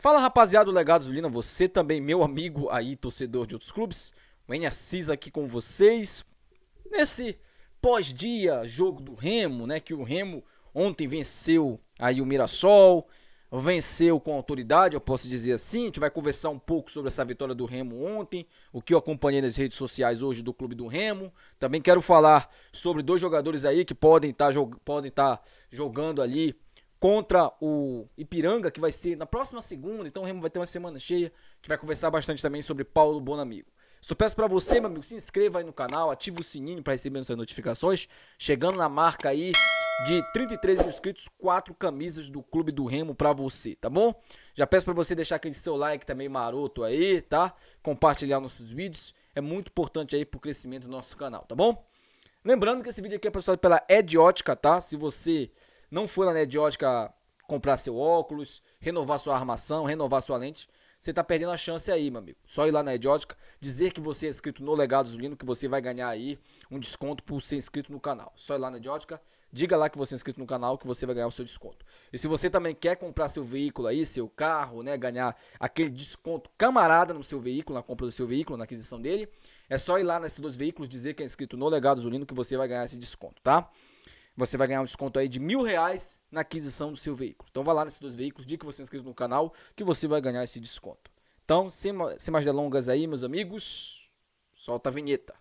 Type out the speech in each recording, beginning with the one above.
Fala rapaziada do Legado Zulina, você também, meu amigo aí, torcedor de outros clubes. O N Assis aqui com vocês. Nesse pós-dia jogo do Remo, né? Que o Remo ontem venceu aí o Mirassol, venceu com autoridade, eu posso dizer assim. A gente vai conversar um pouco sobre essa vitória do Remo ontem, o que eu acompanhei nas redes sociais hoje do Clube do Remo. Também quero falar sobre dois jogadores aí que podem estar tá, jog podem tá jogando ali contra o Ipiranga, que vai ser na próxima segunda. Então o Remo vai ter uma semana cheia. A gente vai conversar bastante também sobre Paulo Bonamigo. Só peço para você, meu amigo, se inscreva aí no canal, ative o sininho para receber as notificações. Chegando na marca aí de 33 mil inscritos, quatro camisas do Clube do Remo para você, tá bom? Já peço para você deixar aquele seu like também maroto aí, tá? Compartilhar nossos vídeos, é muito importante aí pro crescimento do nosso canal, tá bom? Lembrando que esse vídeo aqui é patrocinado pela Ediótica, tá? Se você não foi na Ediótica comprar seu óculos, renovar sua armação, renovar sua lente, você está perdendo a chance aí, meu amigo. Só ir lá na Ediótica dizer que você é inscrito no Legados Lino, que você vai ganhar aí um desconto por ser inscrito no canal. Só ir lá na Ediótica diga lá que você é inscrito no canal, que você vai ganhar o seu desconto. E se você também quer comprar seu veículo aí, seu carro, né, ganhar aquele desconto camarada no seu veículo, na compra do seu veículo, na aquisição dele, é só ir lá nesses dois veículos, dizer que é inscrito no Legados Lino, que você vai ganhar esse desconto, tá? você vai ganhar um desconto aí de mil reais na aquisição do seu veículo. Então vai lá nesses dois veículos, diga que você é inscrito no canal, que você vai ganhar esse desconto. Então, sem, sem mais delongas aí, meus amigos, solta a vinheta.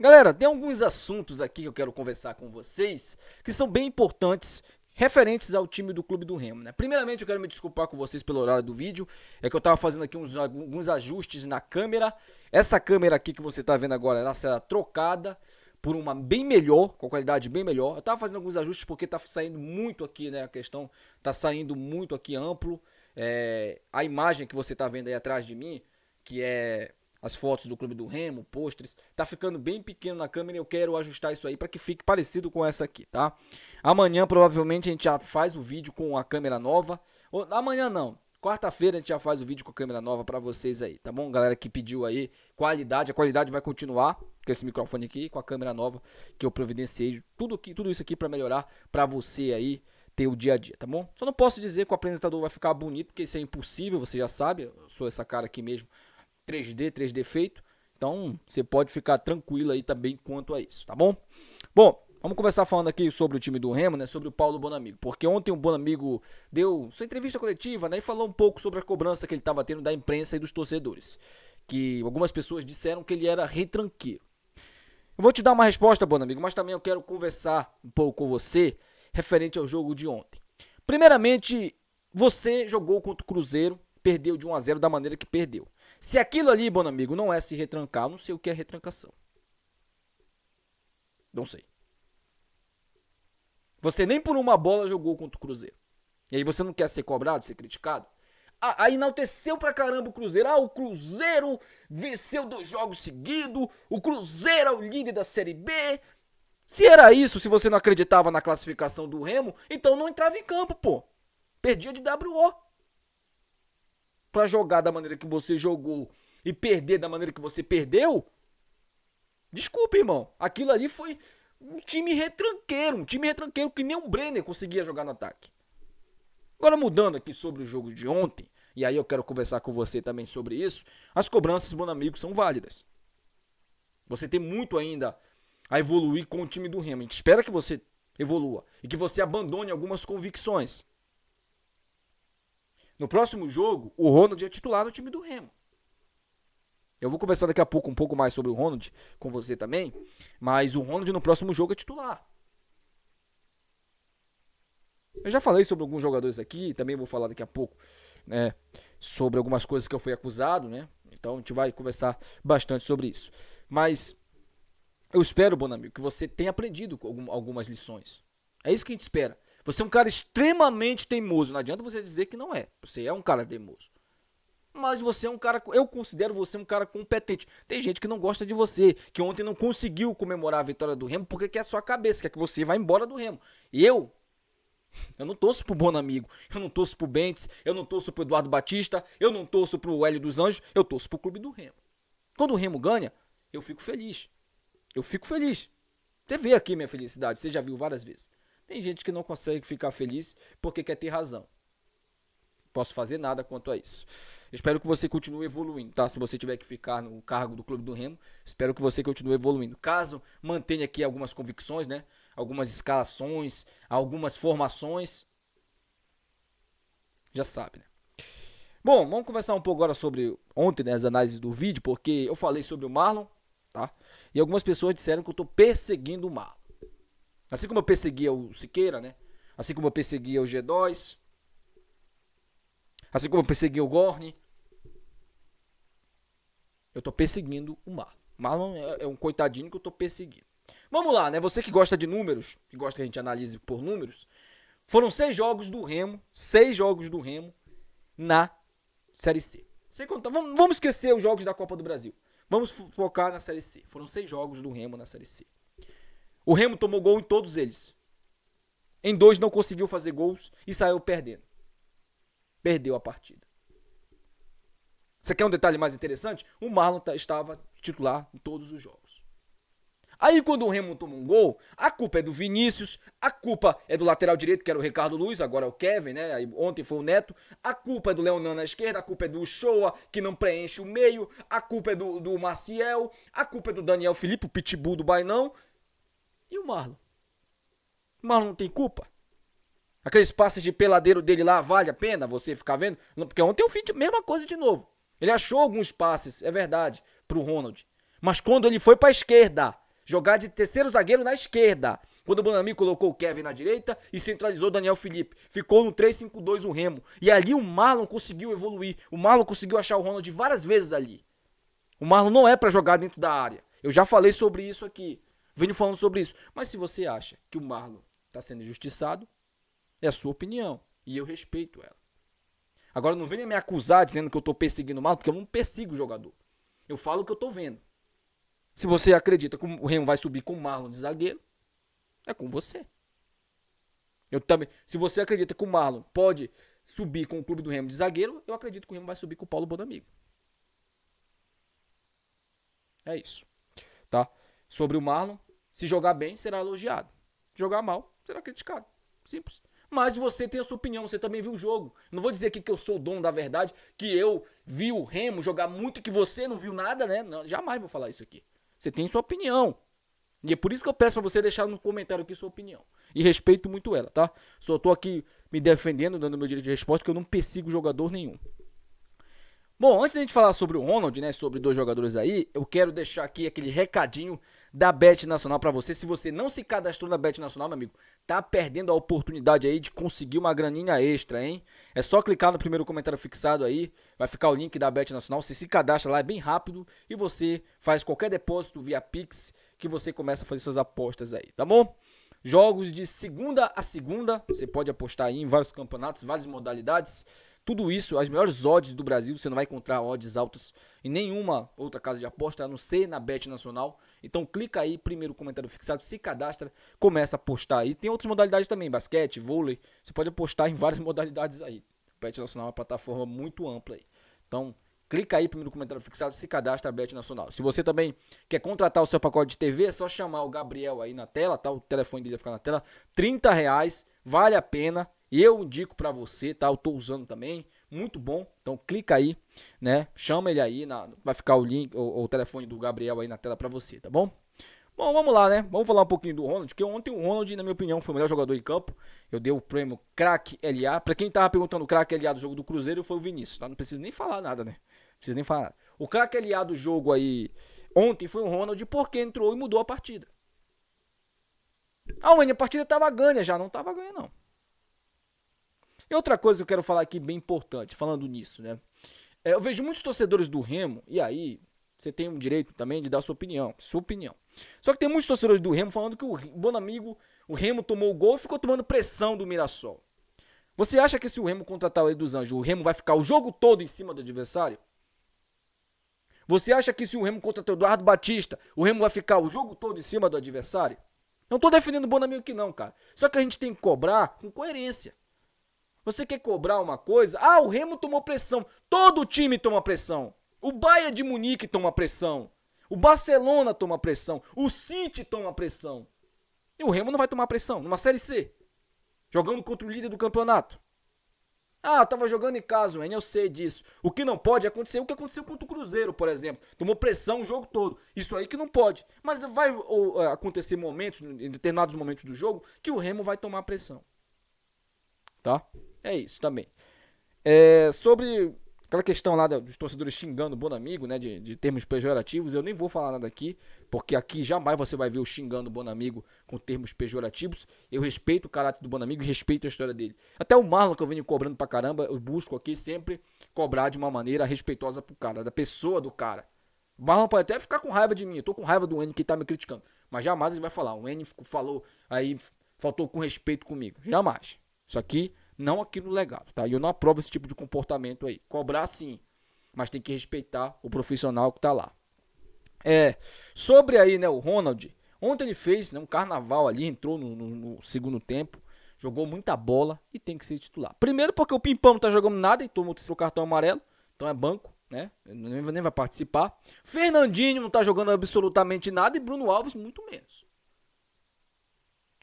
Galera, tem alguns assuntos aqui que eu quero conversar com vocês que são bem importantes referentes ao time do Clube do Remo, né? Primeiramente, eu quero me desculpar com vocês pelo horário do vídeo. É que eu tava fazendo aqui uns, alguns ajustes na câmera. Essa câmera aqui que você tá vendo agora, ela será trocada por uma bem melhor, com qualidade bem melhor. Eu tava fazendo alguns ajustes porque tá saindo muito aqui, né? A questão tá saindo muito aqui amplo. É, a imagem que você tá vendo aí atrás de mim, que é as fotos do Clube do Remo, postres. Tá ficando bem pequeno na câmera e eu quero ajustar isso aí para que fique parecido com essa aqui, tá? Amanhã provavelmente a gente já faz o vídeo com a câmera nova. Ou, amanhã não. Quarta-feira a gente já faz o vídeo com a câmera nova para vocês aí, tá bom? Galera que pediu aí qualidade, a qualidade vai continuar com esse microfone aqui, com a câmera nova que eu providenciei, tudo aqui, tudo isso aqui para melhorar para você aí ter o dia a dia, tá bom? Só não posso dizer que o apresentador vai ficar bonito, porque isso é impossível, você já sabe, eu sou essa cara aqui mesmo 3D, 3D feito. Então, você pode ficar tranquilo aí também quanto a isso, tá bom? Bom, vamos começar falando aqui sobre o time do Remo, né? Sobre o Paulo Bonamigo. Porque ontem o Bonamigo deu sua entrevista coletiva, né? E falou um pouco sobre a cobrança que ele estava tendo da imprensa e dos torcedores. Que algumas pessoas disseram que ele era retranqueiro. Eu vou te dar uma resposta, Bonamigo, mas também eu quero conversar um pouco com você referente ao jogo de ontem. Primeiramente, você jogou contra o Cruzeiro, perdeu de 1 a 0 da maneira que perdeu. Se aquilo ali, bom amigo, não é se retrancar, eu não sei o que é retrancação. Não sei. Você nem por uma bola jogou contra o Cruzeiro. E aí você não quer ser cobrado, ser criticado? Ah, aí enalteceu pra caramba o Cruzeiro. Ah, o Cruzeiro venceu dois jogos seguidos. O Cruzeiro é o líder da Série B. Se era isso, se você não acreditava na classificação do Remo, então não entrava em campo, pô. Perdia de WO para jogar da maneira que você jogou e perder da maneira que você perdeu, desculpa, irmão. Aquilo ali foi um time retranqueiro, um time retranqueiro que nem o Brenner conseguia jogar no ataque. Agora mudando aqui sobre o jogo de ontem, e aí eu quero conversar com você também sobre isso, as cobranças, bom amigo, são válidas. Você tem muito ainda a evoluir com o time do Remo. A gente espera que você evolua e que você abandone algumas convicções. No próximo jogo, o Ronald é titular no time do Remo. Eu vou conversar daqui a pouco um pouco mais sobre o Ronald com você também, mas o Ronald no próximo jogo é titular. Eu já falei sobre alguns jogadores aqui, também vou falar daqui a pouco, né, sobre algumas coisas que eu fui acusado, né? Então a gente vai conversar bastante sobre isso. Mas eu espero, Bonamigo, que você tenha aprendido algumas lições. É isso que a gente espera. Você é um cara extremamente teimoso. Não adianta você dizer que não é. Você é um cara teimoso. Mas você é um cara. Eu considero você um cara competente. Tem gente que não gosta de você, que ontem não conseguiu comemorar a vitória do Remo porque quer a sua cabeça, quer que você vá embora do Remo. E eu. Eu não torço pro Bonamigo, eu não torço pro Bentes, eu não torço pro Eduardo Batista, eu não torço pro Hélio dos Anjos, eu torço pro Clube do Remo. Quando o Remo ganha, eu fico feliz. Eu fico feliz. Você vê aqui minha felicidade, você já viu várias vezes. Tem gente que não consegue ficar feliz porque quer ter razão. Posso fazer nada quanto a isso. Espero que você continue evoluindo, tá? Se você tiver que ficar no cargo do Clube do Remo, espero que você continue evoluindo. Caso mantenha aqui algumas convicções, né? Algumas escalações, algumas formações. Já sabe, né? Bom, vamos conversar um pouco agora sobre ontem, né, as análises do vídeo, porque eu falei sobre o Marlon, tá? E algumas pessoas disseram que eu tô perseguindo o Marlon. Assim como eu perseguia o Siqueira, né? Assim como eu perseguia o G2. Assim como eu perseguia o Gorne. Eu tô perseguindo o mar. mar é, é um coitadinho que eu tô perseguindo. Vamos lá, né? Você que gosta de números, que gosta que a gente analise por números, foram seis jogos do Remo, seis jogos do Remo na Série C. Sem contar, vamos, vamos esquecer os jogos da Copa do Brasil. Vamos focar na Série C. Foram seis jogos do Remo na Série C. O Remo tomou gol em todos eles. Em dois não conseguiu fazer gols e saiu perdendo. Perdeu a partida. Você quer um detalhe mais interessante? O Marlon tá, estava titular em todos os jogos. Aí quando o Remo toma um gol, a culpa é do Vinícius, a culpa é do lateral direito, que era o Ricardo Luiz, agora é o Kevin, né? Aí, ontem foi o Neto. A culpa é do Leonan na esquerda, a culpa é do Shoa, que não preenche o meio, a culpa é do, do Maciel, a culpa é do Daniel Felipe, o pitbull do Bainão, e o Marlon? O Marlon não tem culpa? Aqueles passes de peladeiro dele lá, vale a pena você ficar vendo? Porque ontem eu fiz a mesma coisa de novo. Ele achou alguns passes, é verdade, pro Ronald. Mas quando ele foi pra esquerda, jogar de terceiro zagueiro na esquerda, quando o Bonami colocou o Kevin na direita e centralizou o Daniel Felipe. Ficou no 3-5-2 o Remo. E ali o Marlon conseguiu evoluir. O Marlon conseguiu achar o Ronald várias vezes ali. O Marlon não é para jogar dentro da área. Eu já falei sobre isso aqui venho falando sobre isso. Mas se você acha que o Marlon está sendo injustiçado, é a sua opinião. E eu respeito ela. Agora não venha me acusar dizendo que eu estou perseguindo o Marlon, porque eu não persigo o jogador. Eu falo o que eu estou vendo. Se você acredita que o Remo vai subir com o Marlon de zagueiro, é com você. Eu também, se você acredita que o Marlon pode subir com o clube do Remo de zagueiro, eu acredito que o Remo vai subir com o Paulo Bonamigo. É isso. Tá? Sobre o Marlon, se jogar bem, será elogiado. Se jogar mal, será criticado. Simples. Mas você tem a sua opinião, você também viu o jogo. Não vou dizer aqui que eu sou o dono da verdade, que eu vi o Remo jogar muito e que você não viu nada, né? Não, jamais vou falar isso aqui. Você tem sua opinião. E é por isso que eu peço para você deixar no comentário aqui sua opinião. E respeito muito ela, tá? Só tô aqui me defendendo, dando meu direito de resposta, que eu não persigo jogador nenhum. Bom, antes da gente falar sobre o Ronald, né, sobre dois jogadores aí, eu quero deixar aqui aquele recadinho da Bet Nacional para você. Se você não se cadastrou na Bet Nacional, meu amigo, tá perdendo a oportunidade aí de conseguir uma graninha extra, hein? É só clicar no primeiro comentário fixado aí, vai ficar o link da Bet Nacional. Você se cadastra lá, é bem rápido e você faz qualquer depósito via Pix que você começa a fazer suas apostas aí, tá bom? Jogos de segunda a segunda, você pode apostar aí em vários campeonatos, várias modalidades. Tudo isso, as melhores odds do Brasil, você não vai encontrar odds altas em nenhuma outra casa de aposta, a não ser na Bet Nacional. Então clica aí, primeiro comentário fixado, se cadastra, começa a postar aí. Tem outras modalidades também, basquete, vôlei. Você pode apostar em várias modalidades aí. O Bet Nacional é uma plataforma muito ampla aí. Então, clica aí, primeiro comentário fixado, se cadastra a Bet Nacional. Se você também quer contratar o seu pacote de TV, é só chamar o Gabriel aí na tela, tá? O telefone dele vai ficar na tela. 30 reais, vale a pena. Eu indico para você, tá? Eu tô usando também muito bom. Então clica aí, né? Chama ele aí, na, vai ficar o link ou o telefone do Gabriel aí na tela para você, tá bom? Bom, vamos lá, né? Vamos falar um pouquinho do Ronald, que ontem o Ronald, na minha opinião, foi o melhor jogador em campo. Eu dei o prêmio craque LA. Para quem tava perguntando o craque LA do jogo do Cruzeiro foi o Vinícius, tá? Não preciso nem falar nada, né? Não preciso nem falar. O craque LA do jogo aí ontem foi o Ronald porque entrou e mudou a partida. Ah, única a partida tava ganha já, não tava ganha não. E outra coisa que eu quero falar aqui bem importante, falando nisso, né? É, eu vejo muitos torcedores do Remo, e aí você tem o direito também de dar sua opinião, sua opinião. Só que tem muitos torcedores do Remo falando que o Bonamigo, o Remo tomou o gol e ficou tomando pressão do Mirassol. Você acha que se o Remo contratar o Edu Anjos, o Remo vai ficar o jogo todo em cima do adversário? Você acha que se o Remo contratar o Eduardo Batista, o Remo vai ficar o jogo todo em cima do adversário? Não tô defendendo o Bonamigo aqui não, cara. Só que a gente tem que cobrar com coerência. Você quer cobrar uma coisa? Ah, o Remo tomou pressão. Todo time toma pressão. O Bayern de Munique toma pressão. O Barcelona toma pressão. O City toma pressão. E o Remo não vai tomar pressão numa Série C. Jogando contra o líder do campeonato. Ah, tava jogando em casa, Ren, eu sei disso. O que não pode é acontecer o que aconteceu contra o Cruzeiro, por exemplo. Tomou pressão o jogo todo. Isso aí que não pode. Mas vai ou, é, acontecer momentos, em determinados momentos do jogo, que o Remo vai tomar pressão. Tá? É isso também. É, sobre aquela questão lá dos torcedores xingando o Bonamigo, né? De, de termos pejorativos, eu nem vou falar nada aqui, porque aqui jamais você vai ver o xingando o Bonamigo com termos pejorativos. Eu respeito o caráter do Bonamigo e respeito a história dele. Até o Marlon, que eu venho cobrando pra caramba, eu busco aqui sempre cobrar de uma maneira respeitosa pro cara, da pessoa do cara. O Marlon pode até ficar com raiva de mim, eu tô com raiva do N que tá me criticando. Mas jamais ele vai falar, o N falou, aí faltou com respeito comigo. Jamais. Isso aqui não aqui no legado, tá? E eu não aprovo esse tipo de comportamento aí. Cobrar sim, mas tem que respeitar o profissional que tá lá. É, sobre aí, né, o Ronald, ontem ele fez né, um carnaval ali, entrou no, no, no segundo tempo, jogou muita bola e tem que ser titular. Primeiro porque o Pimpão não tá jogando nada e tomou o seu cartão amarelo, então é banco, né? Nem, nem vai participar. Fernandinho não tá jogando absolutamente nada e Bruno Alves muito menos.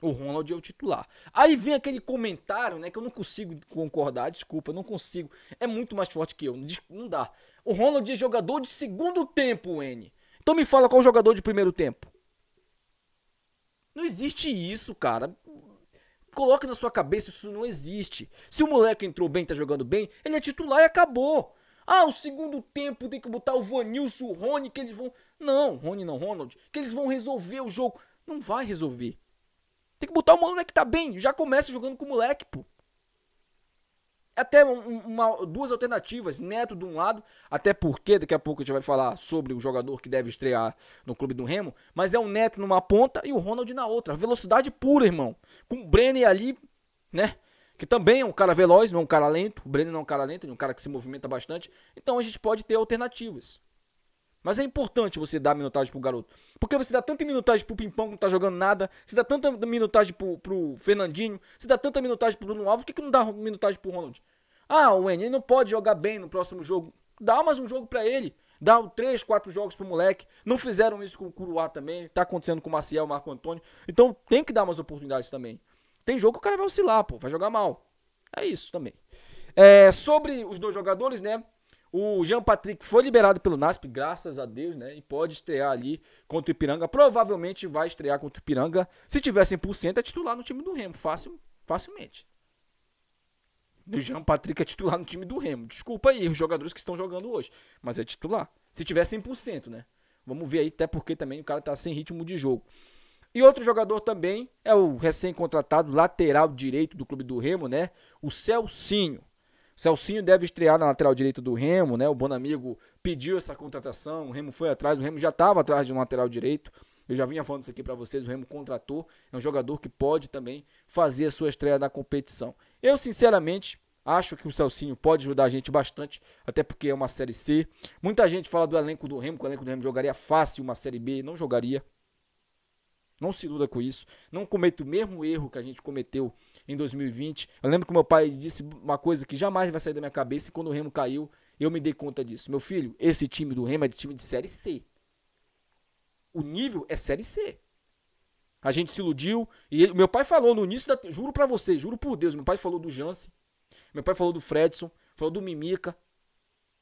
O Ronald é o titular. Aí vem aquele comentário, né, que eu não consigo concordar, desculpa, não consigo. É muito mais forte que eu, não dá. O Ronald é jogador de segundo tempo, N. Então me fala qual é jogador de primeiro tempo. Não existe isso, cara. Coloque na sua cabeça, isso não existe. Se o moleque entrou bem, tá jogando bem, ele é titular e acabou. Ah, o segundo tempo tem que botar o Vanilson, o Rony, que eles vão. Não, Rony não, Ronald. Que eles vão resolver o jogo. Não vai resolver. Tem que botar o moleque que tá bem. Já começa jogando com o moleque, pô. É até uma, duas alternativas, Neto de um lado, até porque daqui a pouco a gente vai falar sobre o jogador que deve estrear no clube do Remo, mas é o Neto numa ponta e o Ronald na outra. Velocidade pura, irmão. Com o Brenner ali, né? que também é um cara veloz, não é um cara lento. O Breno não é um cara lento, é um cara que se movimenta bastante. Então a gente pode ter alternativas. Mas é importante você dar minutagem pro garoto. Porque você dá tanta minutagem pro Pimpão que não tá jogando nada. Você dá tanta minutagem pro, pro Fernandinho. Você dá tanta minutagem pro Bruno Alves. Por que, que não dá minutagem pro Ronald? Ah, o N, ele não pode jogar bem no próximo jogo. Dá mais um jogo para ele. Dá três, quatro jogos pro moleque. Não fizeram isso com o Curuá também. Tá acontecendo com o Maciel, Marco Antônio. Então tem que dar umas oportunidades também. Tem jogo que o cara vai oscilar, pô. Vai jogar mal. É isso também. É, sobre os dois jogadores, né? O Jean Patrick foi liberado pelo NASP, graças a Deus, né? E pode estrear ali contra o Ipiranga. Provavelmente vai estrear contra o Ipiranga. Se tiver 100%, é titular no time do Remo, fácil, facilmente. O Jean Patrick é titular no time do Remo. Desculpa aí os jogadores que estão jogando hoje, mas é titular. Se tiver 100%, né? Vamos ver aí, até porque também o cara tá sem ritmo de jogo. E outro jogador também é o recém-contratado lateral direito do clube do Remo, né? O Celcinho. Celcinho deve estrear na lateral direita do Remo, né? O Bonamigo pediu essa contratação, o Remo foi atrás, o Remo já estava atrás de um lateral direito. Eu já vinha falando isso aqui para vocês, o Remo contratou, é um jogador que pode também fazer a sua estreia na competição. Eu, sinceramente, acho que o Celcinho pode ajudar a gente bastante, até porque é uma Série C. Muita gente fala do elenco do Remo, que o elenco do Remo jogaria fácil uma Série B, não jogaria. Não se iluda com isso. Não cometa o mesmo erro que a gente cometeu em 2020. Eu lembro que meu pai disse uma coisa que jamais vai sair da minha cabeça e quando o Remo caiu, eu me dei conta disso. Meu filho, esse time do Remo é de time de Série C. O nível é Série C. A gente se iludiu. E ele, meu pai falou no início da. Juro para você, juro por Deus. Meu pai falou do Jance, Meu pai falou do Fredson. Falou do Mimica.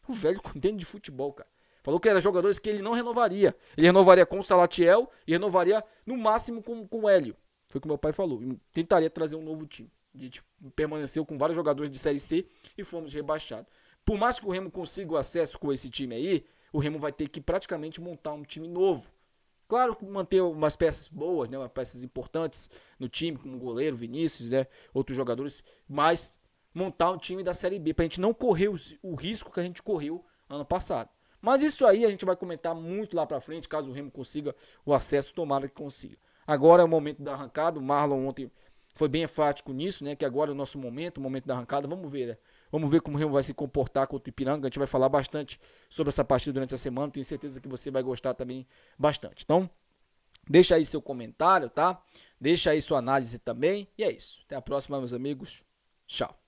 O velho contente de futebol, cara. Falou que eram jogadores que ele não renovaria. Ele renovaria com o Salatiel e renovaria no máximo com, com o Hélio. Foi o que meu pai falou. Eu tentaria trazer um novo time. A gente tipo, permaneceu com vários jogadores de Série C e fomos rebaixados. Por mais que o Remo consiga o acesso com esse time aí, o Remo vai ter que praticamente montar um time novo. Claro que manter umas peças boas, né, umas peças importantes no time, como o goleiro, Vinícius, né, outros jogadores, mas montar um time da Série B para a gente não correr o, o risco que a gente correu ano passado. Mas isso aí a gente vai comentar muito lá para frente, caso o Remo consiga o acesso, tomara que consiga. Agora é o momento da arrancada. O Marlon ontem foi bem enfático nisso, né? Que agora é o nosso momento, o momento da arrancada. Vamos ver, né? Vamos ver como o Remo vai se comportar contra o Ipiranga. A gente vai falar bastante sobre essa partida durante a semana. Tenho certeza que você vai gostar também bastante. Então, deixa aí seu comentário, tá? Deixa aí sua análise também. E é isso. Até a próxima, meus amigos. Tchau.